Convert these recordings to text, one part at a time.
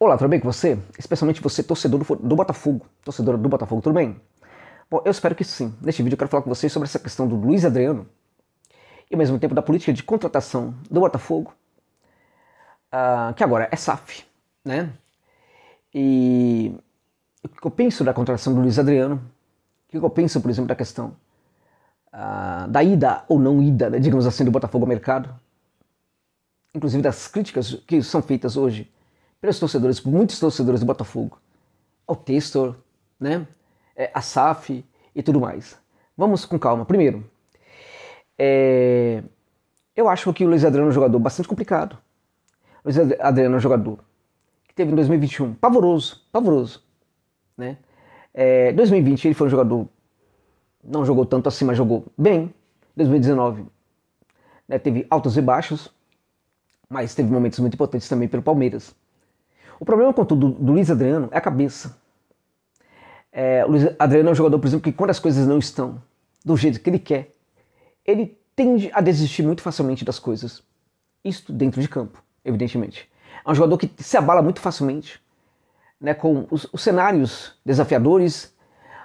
Olá, tudo bem com você? Especialmente você, torcedor do, Botafogo. Torcedora do Botafogo, tudo bem? Bom, eu espero que sim. Neste vídeo eu quero falar com vocês sobre essa questão do Luiz Adriano e ao mesmo tempo da política de contratação do Botafogo, uh, que agora é SAF, né? E o que eu penso da contratação do Luiz Adriano, o que eu penso, por exemplo, da questão uh, da ida ou não ida, né, digamos assim, do Botafogo ao mercado, inclusive das críticas que são feitas hoje para os torcedores, muitos torcedores do Botafogo, ao Textor, né? É, a SAF e tudo mais. Vamos com calma. Primeiro, é... eu acho que o Luiz Adriano é um jogador bastante complicado. O Luiz Adriano é um jogador que teve em 2021 pavoroso, pavoroso, né? É, 2020 ele foi um jogador, não jogou tanto assim, mas jogou bem. 2019 né, teve altos e baixos, mas teve momentos muito importantes também pelo Palmeiras. O problema, contudo, do, do Luiz Adriano é a cabeça. É, o Luiz Adriano é um jogador, por exemplo, que quando as coisas não estão do jeito que ele quer, ele tende a desistir muito facilmente das coisas. Isto dentro de campo, evidentemente. É um jogador que se abala muito facilmente né, com os, os cenários desafiadores,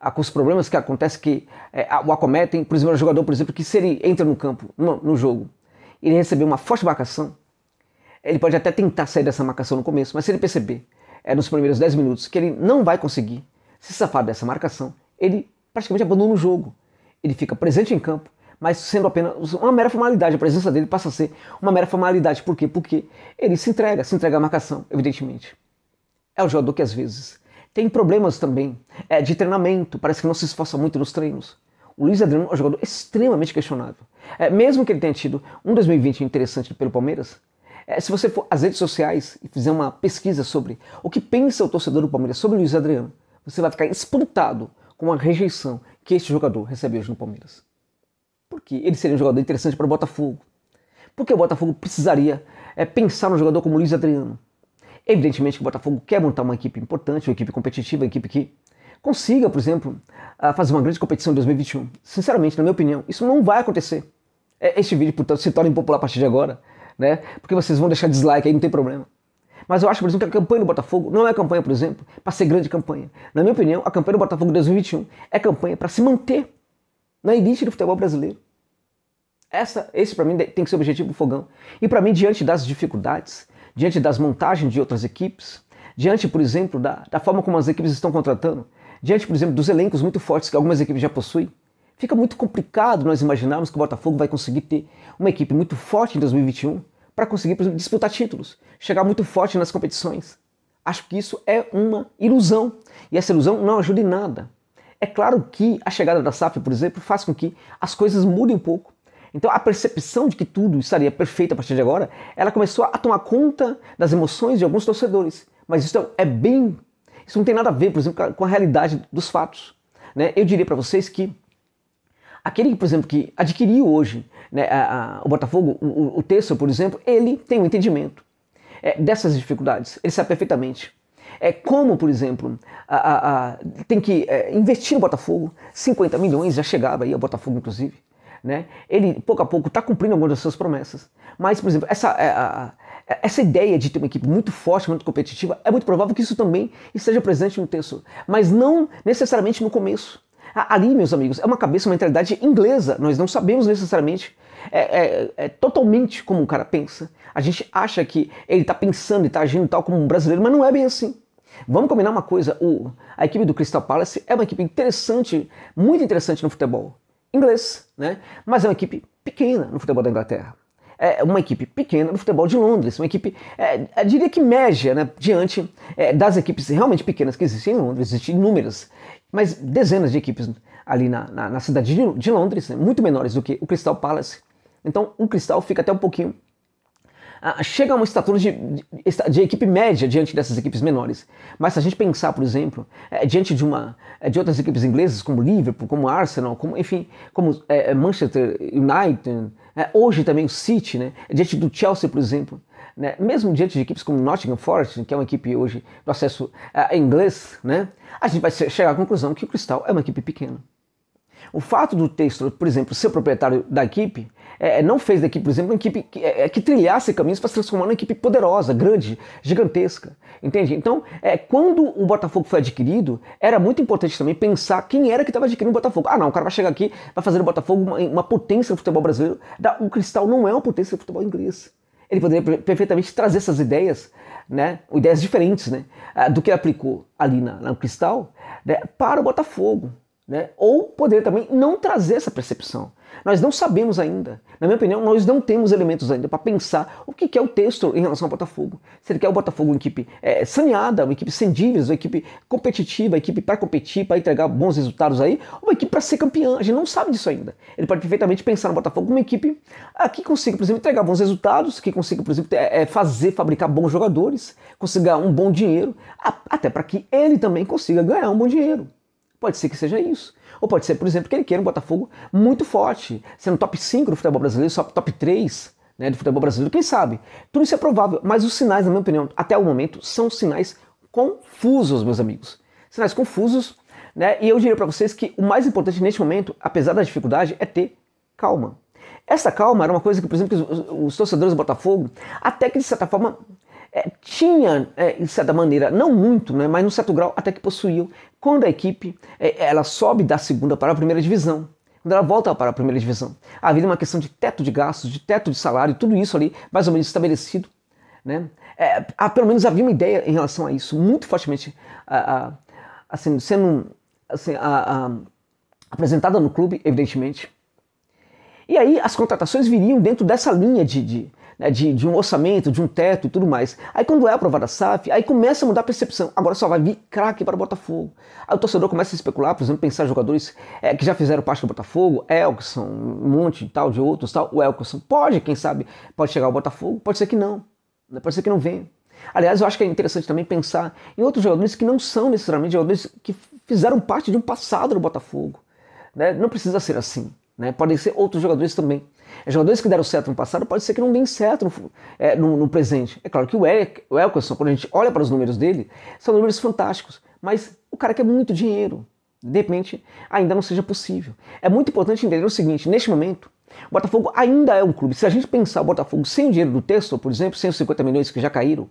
ah, com os problemas que acontecem, que é, o acometem. Por exemplo, é um jogador, por exemplo, que se ele entra no campo, no, no jogo, ele receber uma forte marcação, ele pode até tentar sair dessa marcação no começo, mas se ele perceber é, nos primeiros 10 minutos que ele não vai conseguir se safar dessa marcação, ele praticamente abandona o jogo. Ele fica presente em campo, mas sendo apenas uma mera formalidade. A presença dele passa a ser uma mera formalidade. Por quê? Porque ele se entrega, se entrega à marcação, evidentemente. É o jogador que às vezes tem problemas também é, de treinamento, parece que não se esforça muito nos treinos. O Luiz Adriano é um jogador extremamente questionável. É, mesmo que ele tenha tido um 2020 interessante pelo Palmeiras, é, se você for às redes sociais e fizer uma pesquisa sobre o que pensa o torcedor do Palmeiras sobre o Luiz Adriano, você vai ficar espantado com a rejeição que este jogador recebe hoje no Palmeiras. Porque ele seria um jogador interessante para o Botafogo. Porque o Botafogo precisaria é, pensar num jogador como o Luiz Adriano. Evidentemente que o Botafogo quer montar uma equipe importante, uma equipe competitiva, uma equipe que consiga, por exemplo, ah, fazer uma grande competição em 2021. Sinceramente, na minha opinião, isso não vai acontecer. É, este vídeo, portanto, se torna impopular a partir de agora né? Porque vocês vão deixar dislike aí, não tem problema. Mas eu acho, por exemplo, que a campanha do Botafogo não é campanha, por exemplo, para ser grande campanha. Na minha opinião, a campanha do Botafogo 2021 é campanha para se manter na elite do futebol brasileiro. Essa, esse para mim tem que ser o objetivo do Fogão. E para mim, diante das dificuldades, diante das montagens de outras equipes, diante, por exemplo, da, da forma como as equipes estão contratando, diante, por exemplo, dos elencos muito fortes que algumas equipes já possuem, Fica muito complicado nós imaginarmos que o Botafogo vai conseguir ter uma equipe muito forte em 2021 para conseguir exemplo, disputar títulos, chegar muito forte nas competições. Acho que isso é uma ilusão e essa ilusão não ajuda em nada. É claro que a chegada da SAF, por exemplo, faz com que as coisas mudem um pouco. Então a percepção de que tudo estaria perfeito a partir de agora, ela começou a tomar conta das emoções de alguns torcedores. Mas isso é bem, isso não tem nada a ver, por exemplo, com a realidade dos fatos. Né? Eu diria para vocês que aquele, por exemplo, que adquiriu hoje né, a, a, o Botafogo, o, o por exemplo, ele tem um entendimento é, dessas dificuldades, ele sabe perfeitamente. É como, por exemplo, a, tem que é, investir no Botafogo, 50 milhões já chegava aí ao Botafogo, inclusive. Né? Ele, pouco a pouco, está cumprindo algumas das suas promessas. Mas, por exemplo, essa, é, a, essa ideia de ter uma equipe muito forte, muito competitiva, é muito provável que isso também esteja presente no texto, mas não necessariamente no começo. Ali, meus amigos, é uma cabeça, uma mentalidade inglesa. Nós não sabemos necessariamente é, é, é, totalmente como um cara pensa. A gente acha que ele está pensando e está agindo tal como um brasileiro, mas não é bem assim. Vamos combinar uma coisa: o, a equipe do Crystal Palace é uma equipe interessante, muito interessante no futebol inglês, né? mas é uma equipe pequena no futebol da Inglaterra é, uma equipe pequena do futebol de Londres, uma equipe, é, diria que média, né, diante é, das equipes realmente pequenas que existem em Londres, existem inúmeras, mas dezenas de equipes ali na, na, na cidade de, de Londres, né, muito menores do que o Crystal Palace. Então o Crystal fica até um pouquinho ah, chega a uma estatura de, de, de, equipe média diante dessas equipes menores. Mas se a gente pensar, por exemplo, é, diante de uma é, de outras equipes inglesas como Liverpool, como Arsenal, como enfim, como é, Manchester United, é, hoje também o City, né? diante do Chelsea, por exemplo, né? mesmo diante de equipes como Nottingham Forest, que é uma equipe hoje do acesso uh, é, inglês, né? a gente vai chegar à conclusão que o Cristal é uma equipe pequena. O fato do texto, por exemplo, ser proprietário da equipe, é, é não fez da equipe, por exemplo, uma equipe que, é, é, que trilhasse caminhos para se transformar numa equipe poderosa, grande, gigantesca. Entende? Então, é, quando o Botafogo foi adquirido, era muito importante também pensar quem era que estava adquirindo o Botafogo. Ah, não, o cara vai chegar aqui, vai fazer o Botafogo uma, uma potência do futebol brasileiro. Da, o Cristal não é uma potência do futebol inglês. Ele poderia perfeitamente trazer essas ideias, né, ideias diferentes né, ah, do que ele aplicou ali na, no Cristal, né, para o Botafogo. Né? Ou poder também não trazer essa percepção. Nós não sabemos ainda. Na minha opinião, nós não temos elementos ainda para pensar o que é o texto em relação ao Botafogo. Se ele quer o Botafogo uma equipe é, saneada, uma equipe sem dívidas, uma equipe competitiva, uma equipe para competir, para entregar bons resultados aí, ou uma equipe para ser campeã. A gente não sabe disso ainda. Ele pode perfeitamente pensar no Botafogo como uma equipe ah, que consiga, por exemplo, entregar bons resultados, que consiga, por exemplo, é, fazer, fabricar bons jogadores, consiga um bom dinheiro, até para que ele também consiga ganhar um bom dinheiro. Pode ser que seja isso. Ou pode ser, por exemplo, que ele queira um Botafogo muito forte, sendo top 5 do futebol brasileiro, só top 3 né, do futebol brasileiro, quem sabe? Tudo isso é provável, mas os sinais, na minha opinião, até o momento, são sinais confusos, meus amigos. Sinais confusos, né? E eu diria para vocês que o mais importante neste momento, apesar da dificuldade, é ter calma. Essa calma era uma coisa que, por exemplo, os, os torcedores do Botafogo, até que de certa forma é, tinha, é, de certa maneira, não muito, né, mas num certo grau até que possuíam, quando a equipe é, ela sobe da segunda para a primeira divisão. Quando ela volta para a primeira divisão. Havia uma questão de teto de gastos, de teto de salário, tudo isso ali mais ou menos estabelecido. Né? É, pelo menos havia uma ideia em relação a isso, muito fortemente a, a, assim, sendo assim, a, apresentada no clube, evidentemente. E aí as contratações viriam dentro dessa linha de, de né, de, de, um orçamento, de um teto e tudo mais. Aí quando é aprovada a SAF, aí começa a mudar a percepção. Agora só vai vir craque para o Botafogo. Aí o torcedor começa a especular, por exemplo, pensar em jogadores é, que já fizeram parte do Botafogo, Elkson, um monte de tal, de outros tal. O Elkson pode, quem sabe, pode chegar ao Botafogo, pode ser que não. Né, pode ser que não venha. Aliás, eu acho que é interessante também pensar em outros jogadores que não são necessariamente jogadores que fizeram parte de um passado do Botafogo. Né? Não precisa ser assim. Né? Podem ser outros jogadores também. Jogadores que deram certo no passado pode ser que não deem certo no, é, no, no presente. É claro que o, El, o Elkerson, quando a gente olha para os números dele, são números fantásticos, mas o cara quer muito dinheiro. De repente, ainda não seja possível. É muito importante entender o seguinte: neste momento, o Botafogo ainda é um clube. Se a gente pensar o Botafogo sem o dinheiro do texto, por exemplo, 150 milhões que já caíram,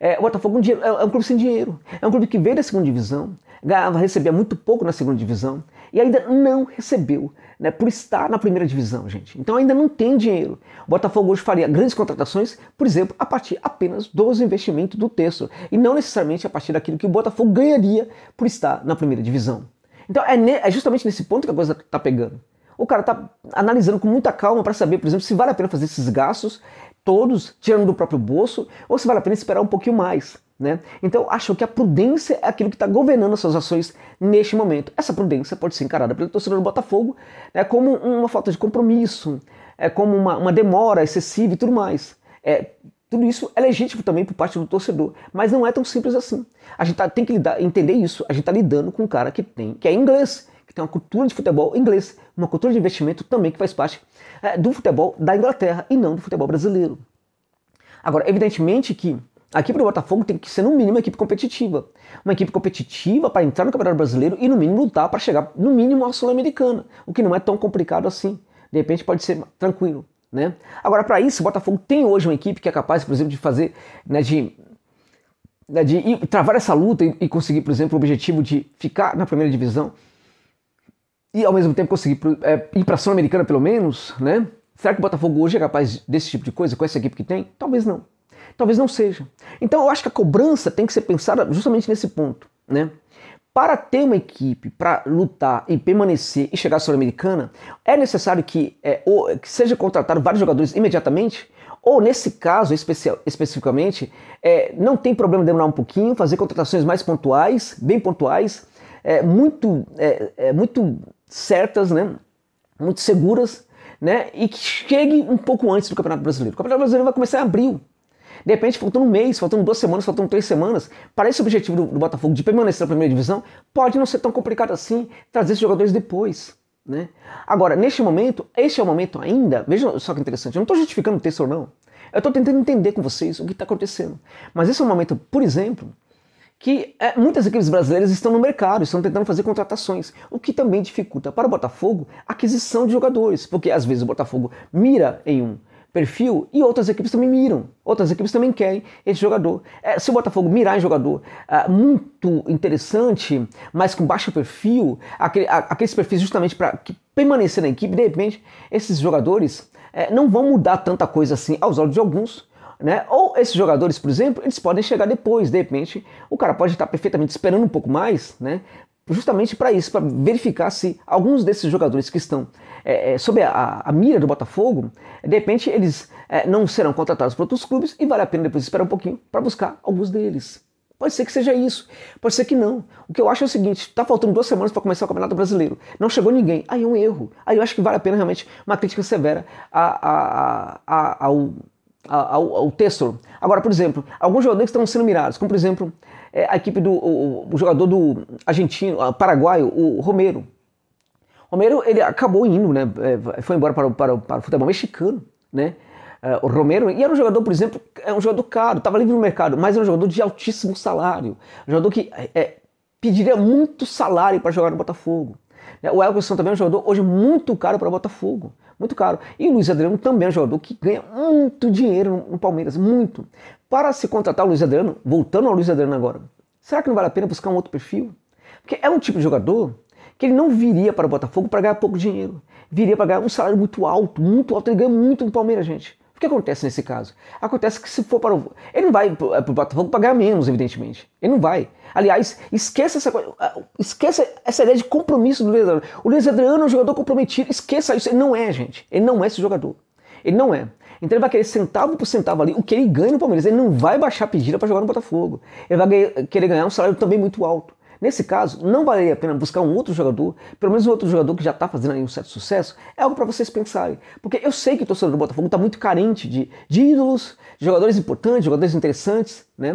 é, o Botafogo é um, dinheiro, é, é um clube sem dinheiro. É um clube que veio da segunda divisão, ganhava, recebia muito pouco na segunda divisão e ainda não recebeu, né, por estar na primeira divisão, gente. Então ainda não tem dinheiro. O Botafogo hoje faria grandes contratações, por exemplo, a partir apenas dos investimentos do texto e não necessariamente a partir daquilo que o Botafogo ganharia por estar na primeira divisão. Então é, é justamente nesse ponto que a coisa está pegando. O cara está analisando com muita calma para saber, por exemplo, se vale a pena fazer esses gastos todos, tirando do próprio bolso, ou se vale a pena esperar um pouquinho mais. Né? Então, achou que a prudência é aquilo que está governando as suas ações neste momento. Essa prudência pode ser encarada pelo torcedor do Botafogo né, como uma falta de compromisso, é, como uma, uma demora excessiva e tudo mais. É, tudo isso é legítimo também por parte do torcedor, mas não é tão simples assim. A gente tá, tem que lidar, entender isso. A gente está lidando com um cara que tem, que é inglês, que tem uma cultura de futebol inglês, uma cultura de investimento também que faz parte é, do futebol da Inglaterra e não do futebol brasileiro. Agora, evidentemente que Aqui para o Botafogo tem que ser, no mínimo, uma equipe competitiva. Uma equipe competitiva para entrar no Campeonato Brasileiro e, no mínimo, lutar para chegar, no mínimo, à Sul-Americana. O que não é tão complicado assim. De repente pode ser tranquilo. Né? Agora, para isso, o Botafogo tem hoje uma equipe que é capaz, por exemplo, de fazer, né, de, né, de ir, travar essa luta e, e, conseguir, por exemplo, o objetivo de ficar na primeira divisão e, ao mesmo tempo, conseguir é, ir para a Sul-Americana, pelo menos, né? Será que o Botafogo hoje é capaz desse tipo de coisa com essa equipe que tem? Talvez não. Talvez não seja. Então eu acho que a cobrança tem que ser pensada justamente nesse ponto, né? Para ter uma equipe para lutar e permanecer e chegar à Sul-Americana, é necessário que, é, ou, que seja contratado vários jogadores imediatamente, ou nesse caso especial especificamente, é, não tem problema demorar um pouquinho, fazer contratações mais pontuais, bem pontuais, é, muito, é, é, muito certas, né? muito seguras, né? e que chegue um pouco antes do Campeonato Brasileiro. O Campeonato Brasileiro vai começar em abril. De repente, faltando um mês, faltando duas semanas, faltando três semanas, para esse objetivo do, do Botafogo de permanecer na primeira divisão, pode não ser tão complicado assim trazer esses jogadores depois. Né? Agora, neste momento, este é o momento ainda, vejam só que interessante, eu não estou justificando o texto ou não, eu estou tentando entender com vocês o que está acontecendo. Mas esse é um momento, por exemplo, que é, muitas equipes brasileiras estão no mercado, estão tentando fazer contratações, o que também dificulta para o Botafogo a aquisição de jogadores, porque às vezes o Botafogo mira em um perfil e outras equipes também miram. Outras equipes também querem esse jogador. É, se o Botafogo mirar em jogador é, muito interessante, mas com baixo perfil, aquele, a, aqueles perfis justamente para permanecer na equipe, de repente, esses jogadores é, não vão mudar tanta coisa assim aos olhos de alguns. Né? Ou esses jogadores, por exemplo, eles podem chegar depois, de repente, o cara pode estar perfeitamente esperando um pouco mais, né? justamente para isso, para verificar se alguns desses jogadores que estão é, é sob a, a, mira do Botafogo, de repente eles é, não serão contratados por outros clubes e vale a pena depois esperar um pouquinho para buscar alguns deles. Pode ser que seja isso, pode ser que não. O que eu acho é o seguinte: está faltando duas semanas para começar o Campeonato Brasileiro, não chegou ninguém, aí é um erro. Aí eu acho que vale a pena realmente uma crítica severa a, a, ao ao, ao Agora, por exemplo, alguns jogadores estão sendo mirados, como por exemplo é, a equipe do o, o jogador do argentino, paraguaio, o Romero. O Romero ele acabou indo, né? É, foi embora para, para, para o futebol mexicano, né? É, o Romero, e era um jogador, por exemplo, é um jogador caro, estava livre no mercado, mas era um jogador de altíssimo salário, um jogador que é, pediria muito salário para jogar no Botafogo. Né. O Elkerson também é um jogador hoje muito caro para o Botafogo muito caro. E o Luiz Adriano também é um jogador que ganha muito dinheiro no Palmeiras, muito. Para se contratar o Luiz Adriano, voltando ao Luiz Adriano agora, será que não vale a pena buscar um outro perfil? Porque é um tipo de jogador que ele não viria para o Botafogo para ganhar pouco dinheiro. Viria para ganhar um salário muito alto, muito alto. Ele ganha muito no Palmeiras, gente que acontece nesse caso? Acontece que se for para o. Ele não vai para o é, Botafogo pagar menos, evidentemente. Ele não vai. Aliás, esqueça essa coisa. Ah, esqueça essa ideia de compromisso do Luiz Adriano. O Luiz Adriano é um jogador comprometido. Esqueça isso. Ele não é, gente. Ele não é esse jogador. Ele não é. Então ele vai querer centavo por centavo ali o que ele ganha no Palmeiras. Ele não vai baixar a pedida para jogar no Botafogo. Ele vai querer ganhar um salário também muito alto. Nesse caso, não valeria a pena buscar um outro jogador, pelo menos um outro jogador que já está fazendo aí um certo sucesso? É algo para vocês pensarem. Porque eu sei que o torcedor do Botafogo está muito carente de, de ídolos, de jogadores importantes, jogadores interessantes, né?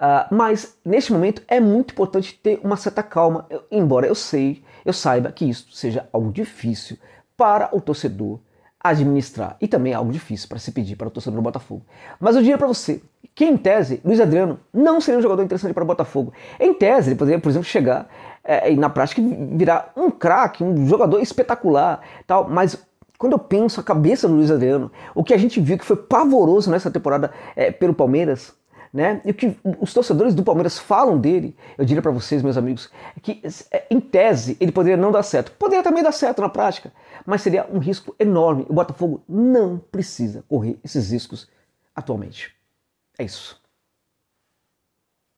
Uh, mas neste momento é muito importante ter uma certa calma, eu, embora eu sei, eu saiba que isso seja algo difícil para o torcedor administrar e também é algo difícil para se pedir para o torcedor do Botafogo. Mas eu diria para você que, em tese, Luiz Adriano não seria um jogador interessante para o Botafogo. Em tese, ele poderia, por exemplo, chegar é, e, na prática, virar um craque, um jogador espetacular, tal, mas quando eu penso a cabeça do Luiz Adriano, o que a gente viu que foi pavoroso nessa temporada é, pelo Palmeiras, né? E o que os torcedores do Palmeiras falam dele, eu diria para vocês, meus amigos, é que eh, em tese ele poderia não dar certo. Poderia também dar certo na prática, mas seria um risco enorme. O Botafogo não precisa correr esses riscos atualmente. É isso.